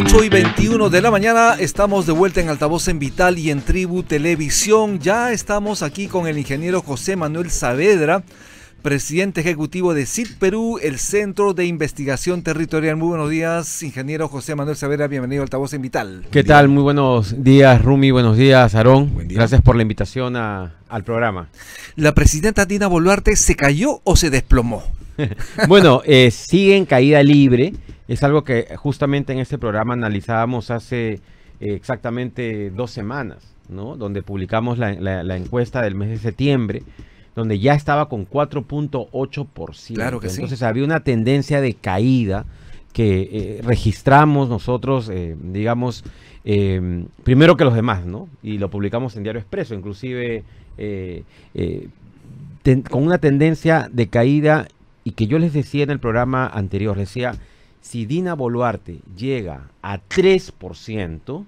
8 y 21 de la mañana estamos de vuelta en Altavoz en Vital y en Tribu Televisión. Ya estamos aquí con el ingeniero José Manuel Saavedra, presidente ejecutivo de CIT Perú, el Centro de Investigación Territorial. Muy buenos días, ingeniero José Manuel Saavedra, bienvenido a Altavoz en Vital. ¿Qué tal? Muy buenos días, Rumi, buenos días, Aarón. Gracias por la invitación al programa. ¿La presidenta Dina Boluarte se cayó o se desplomó? bueno, eh, sigue en caída libre. Es algo que justamente en este programa analizábamos hace eh, exactamente dos semanas, ¿no? Donde publicamos la, encuesta del mes de septiembre, donde ya estaba con 4.8%. Claro que Entonces había una tendencia de caída que eh, registramos nosotros, eh, digamos, em, primero que los demás, ¿no? Y lo publicamos en Diario Expreso, inclusive con una tendencia de caída y que yo les decía en el programa anterior, decía, si Dina Boluarte llega a 3%,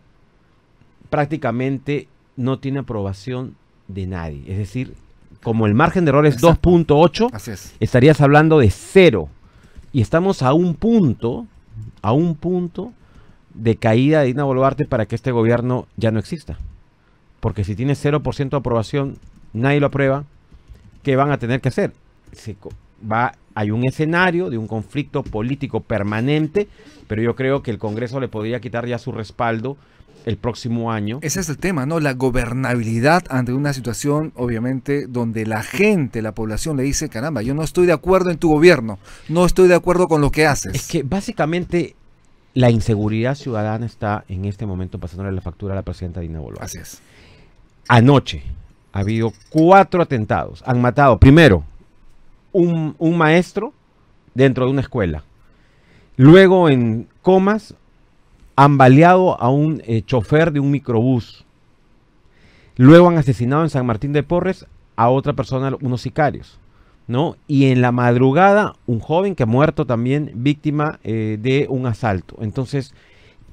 prácticamente no tiene aprobación de nadie. Es decir, como el margen de error es 2.8, estarías hablando de cero. Y estamos a un punto, a un punto de caída de Dina Boluarte para que este gobierno ya no exista. Porque si tiene 0% de aprobación, nadie lo aprueba, ¿qué van a tener que hacer? Se hay un escenario de un conflicto político permanente, pero yo creo que el Congreso le podría quitar ya su respaldo el próximo año. Ese es el tema, ¿no? La gobernabilidad ante una situación, obviamente, donde la gente, la población le dice, caramba, yo no estoy de acuerdo en tu gobierno, no estoy de acuerdo con lo que haces. Es que básicamente la inseguridad ciudadana está en este momento pasándole la factura a la presidenta Dina Boluarte. Así es. Anoche ha habido cuatro atentados, han matado, primero, un, maestro dentro de una escuela. Luego en Comas han baleado a un eh, chofer de un microbús. Luego han asesinado en San Martín de Porres a otra persona, unos sicarios. ¿no? Y en la madrugada, un joven que ha muerto también víctima eh, de un asalto. Entonces,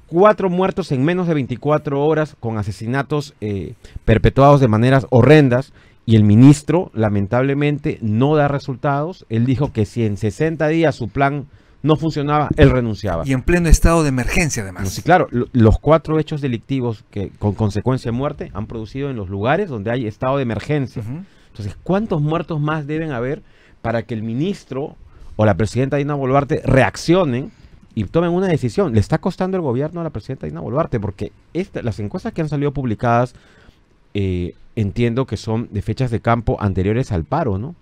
cuatro muertos en menos de 24 horas con asesinatos eh, perpetuados de maneras horrendas y el ministro lamentablemente no da resultados. Él dijo que si en 60 días su plan no funcionaba, él renunciaba. Y en pleno estado de emergencia, además. sí, claro, los cuatro hechos delictivos que con consecuencia de muerte han producido en los lugares donde hay estado de emergencia. Entonces, ¿cuántos muertos más deben haber para que el ministro o la presidenta Dina Boluarte reaccionen y tomen una decisión? Le está costando el gobierno a la presidenta Dina Boluarte porque las encuestas que han salido publicadas eh, entiendo que son de fechas de campo anteriores al paro, ¿no?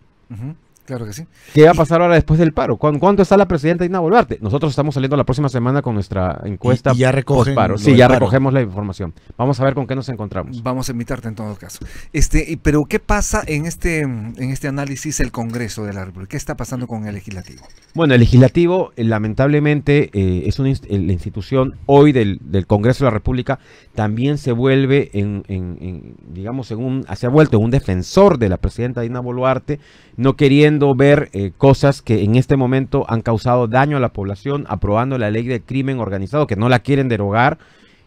Claro que sí. ¿Qué va a pasar ahora después del paro? ¿Cuándo está la presidenta Dina Boluarte? Nosotros estamos saliendo la próxima semana con nuestra encuesta. ya -paro. Sí, ya recogemos la información. Vamos a ver con qué nos encontramos. Vamos a invitarte en todo caso. Este, pero ¿qué pasa en este, en este análisis el Congreso de la República? ¿Qué está pasando con el legislativo? Bueno, el legislativo eh, lamentablemente eh, es una eh, la institución hoy del, Congreso de la República también se vuelve en, digamos, en un, se ha vuelto un defensor de la presidenta Dina Boluarte, no queriendo ver eh, cosas que en este momento han causado daño a la población, aprobando la ley de crimen organizado, que no la quieren derogar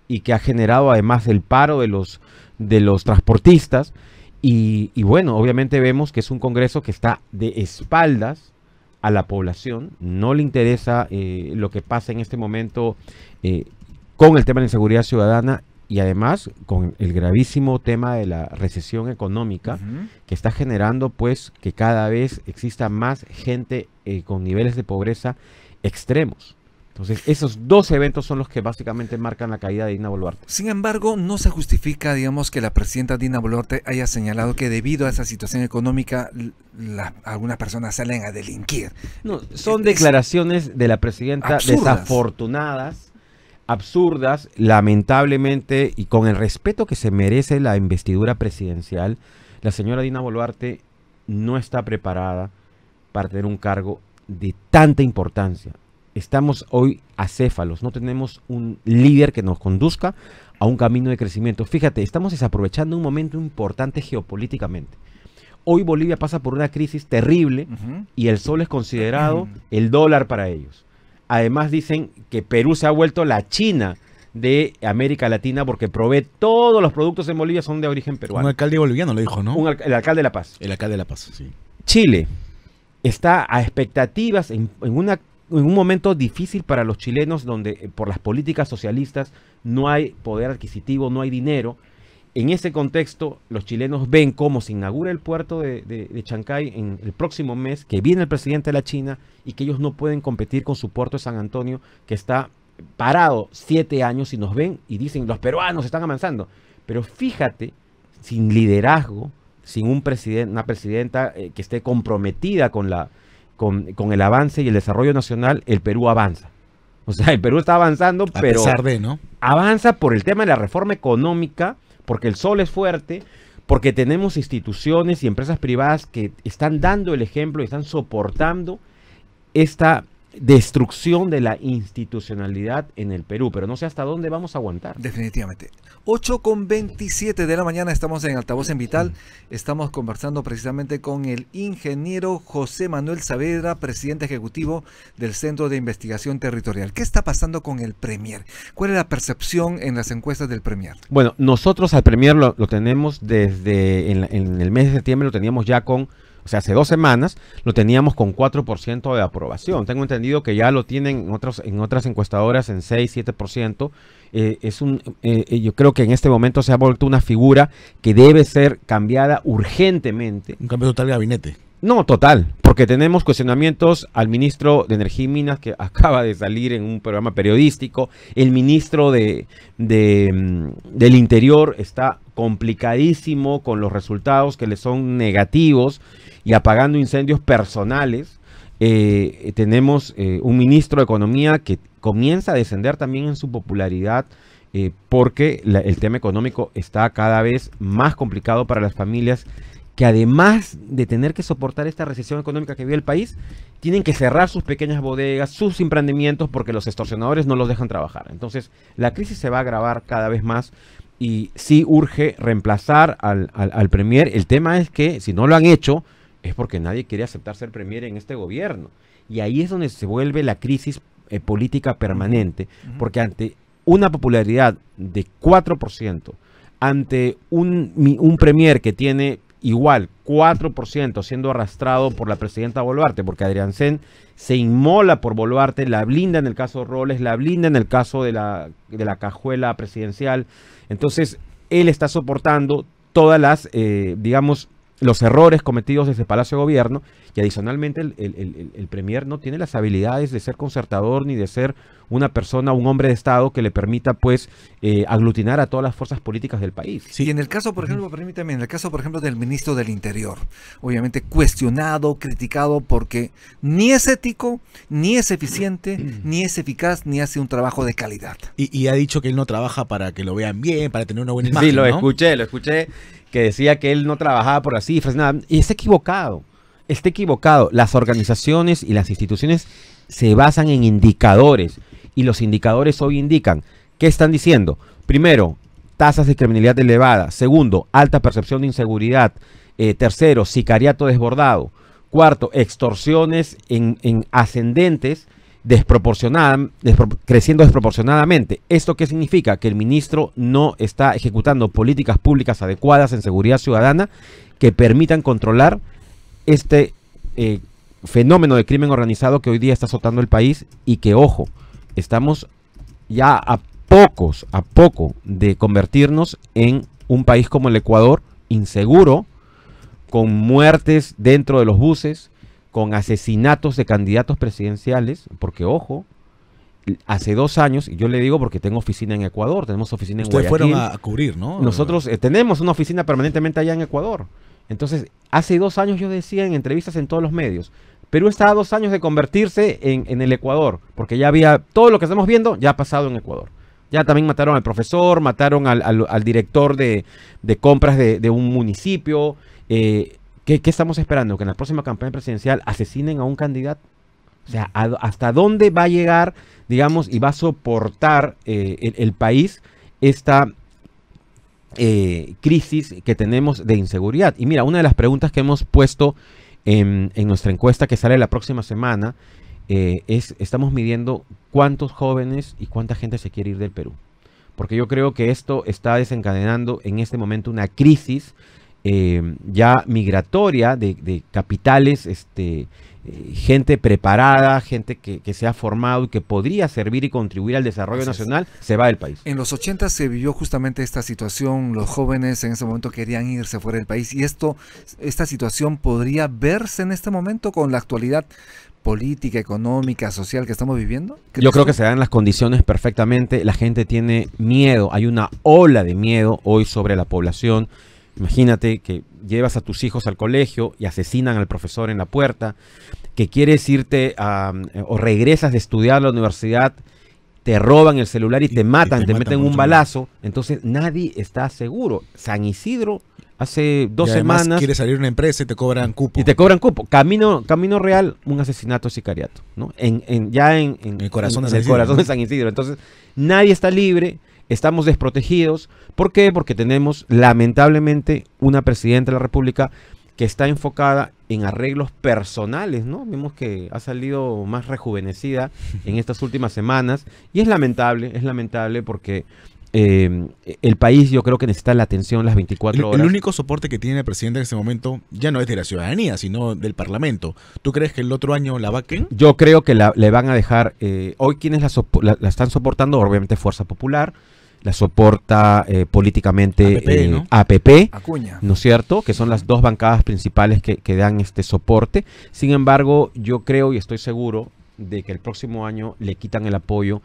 y que ha generado además el paro de los, de los transportistas. Y, bueno, obviamente vemos que es un Congreso que está de espaldas a la población, no le interesa eh, lo que pasa en este momento eh, con el tema de la inseguridad ciudadana y además con el gravísimo tema de la recesión económica que está generando pues que cada vez exista más gente eh, con niveles de pobreza extremos. Entonces, esos dos eventos son los que básicamente marcan la caída de Dina Boluarte. Sin embargo, no se justifica, digamos, que la presidenta Dina Boluarte haya señalado que debido a esa situación económica, algunas personas salen a delinquir. No, son declaraciones de la presidenta desafortunadas absurdas, lamentablemente, y con el respeto que se merece la investidura presidencial, la señora Dina Boluarte no está preparada para tener un cargo de tanta importancia. Estamos hoy acéfalos, no tenemos un líder que nos conduzca a un camino de crecimiento. Fíjate, estamos desaprovechando un momento importante geopolíticamente. Hoy Bolivia pasa por una crisis terrible y el sol es considerado el dólar para ellos. Además dicen que Perú se ha vuelto la China de América Latina porque provee todos los productos en Bolivia son de origen peruano. Un alcalde boliviano lo dijo, ¿no? Un el alcalde de La Paz. El alcalde de La Paz, sí. Chile está a expectativas en un momento difícil para los chilenos donde eh, por las políticas socialistas no hay poder adquisitivo, no hay dinero en ese contexto, los chilenos ven cómo se inaugura el puerto de, de, Chancay en el próximo mes, que viene el presidente de la China y que ellos no pueden competir con su puerto de San Antonio, que está parado siete años y nos ven y dicen, los peruanos están avanzando. Pero fíjate, sin liderazgo, sin un presidente, una presidenta eh, que esté comprometida con, la, con, el avance y el desarrollo nacional, el Perú avanza. O sea, el Perú está avanzando, pero avanza por el tema de la reforma económica porque el sol es fuerte, porque tenemos instituciones y empresas privadas que están dando el ejemplo y están soportando esta destrucción de la institucionalidad en el Perú, pero no sé hasta dónde vamos a aguantar. Definitivamente. 8 con 27 de la mañana estamos en Altavoz en Vital. Estamos conversando precisamente con el ingeniero José Manuel Saavedra, presidente ejecutivo del Centro de Investigación Territorial. ¿Qué está pasando con el Premier? ¿Cuál es la percepción en las encuestas del Premier? Bueno, nosotros al Premier lo, tenemos desde en el mes de septiembre, lo teníamos ya con o sea, hace dos semanas, lo teníamos con 4% de aprobación. Tengo entendido que ya lo tienen en, otros, en otras encuestadoras en 6, 7%. Eh, es un, eh, eh, yo creo que en este momento se ha vuelto una figura que debe ser cambiada urgentemente. Un cambio total de gabinete. No, total, porque tenemos cuestionamientos al ministro de Energía y Minas que acaba de salir en un programa periodístico, el ministro de, mm, del Interior está complicadísimo con los resultados que le son negativos y apagando incendios personales. Eh, tenemos eh, un ministro de Economía que comienza a descender también en su popularidad eh, porque el tema económico está cada vez más complicado para las familias que además de tener que soportar esta recesión económica que vive el país, tienen que cerrar sus pequeñas bodegas, sus emprendimientos, porque los extorsionadores no los dejan trabajar. Entonces, la crisis se va a agravar cada vez más y sí urge reemplazar al, Premier. El tema es que si no lo han hecho, es porque nadie quiere aceptar ser Premier en este gobierno. Y ahí es donde se vuelve la crisis eh, política permanente, porque ante una popularidad de 4%, ante un, un Premier que tiene igual 4% siendo arrastrado por la presidenta Boluarte, porque Adrián Zen se inmola por Boluarte, la blinda en el caso de Robles, la blinda en el caso de la, de la cajuela presidencial. Entonces, él está soportando todas las, eh, digamos, los errores cometidos desde el Palacio de Gobierno y adicionalmente el, Premier no tiene las habilidades de ser concertador ni de ser una persona, un hombre de Estado que le permita pues eh, aglutinar a todas las fuerzas políticas del país. Sí, y en el caso, por ejemplo, permítame, en el caso, por ejemplo, del ministro del Interior, obviamente cuestionado, criticado porque ni es ético, ni es eficiente, ni es eficaz, ni hace un trabajo de calidad. Y, ha dicho que él no trabaja para que lo vean bien, para tener una buena imagen. Sí, lo escuché, lo escuché que decía que él no trabajaba por las cifras, nada. Y está equivocado. Está equivocado. Las organizaciones y las instituciones se basan en indicadores. Y los indicadores hoy indican. ¿Qué están diciendo? Primero, tasas de criminalidad elevadas. Segundo, alta percepción de inseguridad. Eh, tercero, sicariato desbordado. Cuarto, extorsiones en, en ascendentes desproporcionada, creciendo desproporcionadamente. ¿Esto qué significa? Que el ministro no está ejecutando políticas públicas adecuadas en seguridad ciudadana que permitan controlar este eh, fenómeno de crimen organizado que hoy día está azotando el país y que, ojo, estamos ya a pocos, a poco de convertirnos en un país como el Ecuador, inseguro, con muertes dentro de los buses, con asesinatos de candidatos presidenciales, porque ojo, hace dos años, y yo le digo porque tengo oficina en Ecuador, tenemos oficina en Ustedes fueron a cubrir, ¿no? Nosotros eh, tenemos una oficina permanentemente allá en Ecuador. Entonces, hace dos años yo decía en entrevistas en todos los medios, Perú está a dos años de convertirse en, el Ecuador, porque ya había, todo lo que estamos viendo ya ha pasado en Ecuador. Ya también mataron al profesor, mataron al, director de, compras de, de un municipio. Eh, ¿Qué, estamos esperando? ¿Que en la próxima campaña presidencial asesinen a un candidato? O sea, ¿hasta dónde va a llegar, digamos, y va a soportar eh, el, país esta eh, crisis que tenemos de inseguridad? Y mira, una de las preguntas que hemos puesto en, nuestra encuesta que sale la próxima semana eh, es, estamos midiendo cuántos jóvenes y cuánta gente se quiere ir del Perú. Porque yo creo que esto está desencadenando en este momento una crisis Em, ya migratoria de, capitales, este, eh, gente preparada, gente que, se ha formado y que podría servir y contribuir al desarrollo nacional, se va del país. En los 80 se vivió justamente esta situación, los jóvenes en ese momento querían irse fuera del país y esto, esta situación podría verse en este momento con la actualidad política, económica, social que estamos viviendo? Yo creo que se dan las condiciones perfectamente. La gente tiene miedo, hay una ola de miedo hoy sobre la población. Imagínate que llevas a tus hijos al colegio y asesinan al profesor en la puerta, que quieres irte a, eh, o regresas de estudiar a la universidad, te roban el celular y, te matan, te, meten en meten un balazo. Entonces nadie está seguro. San Isidro hace dos semanas. Quiere salir una empresa y te cobran cupo. Y te cobran cupo. Camino, camino real, un asesinato sicariato, ¿no? En, en ya en, el corazón, de San Isidro. Entonces, nadie está libre estamos desprotegidos. ¿Por qué? Porque tenemos lamentablemente una presidenta de la República que está enfocada en arreglos personales, ¿no? Vemos que ha salido más rejuvenecida en estas últimas semanas y es lamentable, es lamentable porque eh, el país yo creo que necesita la atención las 24 horas. El, único soporte que tiene el presidente en este momento ya no es de la ciudadanía, sino del Parlamento. ¿Tú crees que el otro año la va vaquen? Yo creo que la, le van a dejar, eh, hoy quienes la, están soportando, obviamente Fuerza Popular, la soporta eh, políticamente APP, eh, ¿no? es cierto? Que son las dos bancadas principales que, que, dan este soporte. Sin embargo, yo creo y estoy seguro de que el próximo año le quitan el apoyo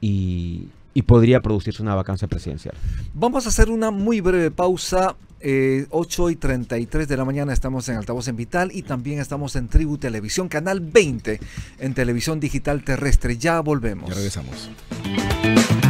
y, podría producirse una vacancia presidencial. Vamos a hacer una muy breve pausa. 8 eh, y 33 de la mañana estamos en Altavoz en Vital y también estamos en Tribu Televisión, Canal 20, en Televisión Digital Terrestre. Ya volvemos. Ya regresamos.